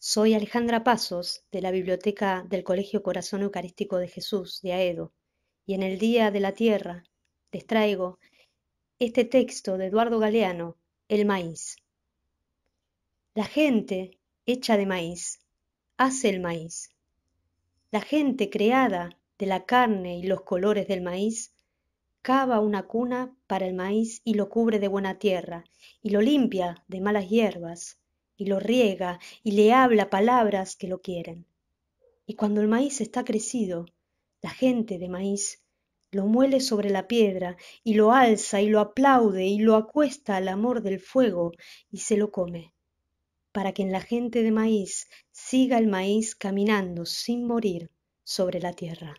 Soy Alejandra Pasos, de la Biblioteca del Colegio Corazón Eucarístico de Jesús de Aedo, y en el Día de la Tierra les traigo este texto de Eduardo Galeano, El maíz. La gente hecha de maíz hace el maíz. La gente creada de la carne y los colores del maíz cava una cuna para el maíz y lo cubre de buena tierra y lo limpia de malas hierbas y lo riega y le habla palabras que lo quieren. Y cuando el maíz está crecido, la gente de maíz lo muele sobre la piedra y lo alza y lo aplaude y lo acuesta al amor del fuego y se lo come, para que en la gente de maíz siga el maíz caminando sin morir sobre la tierra.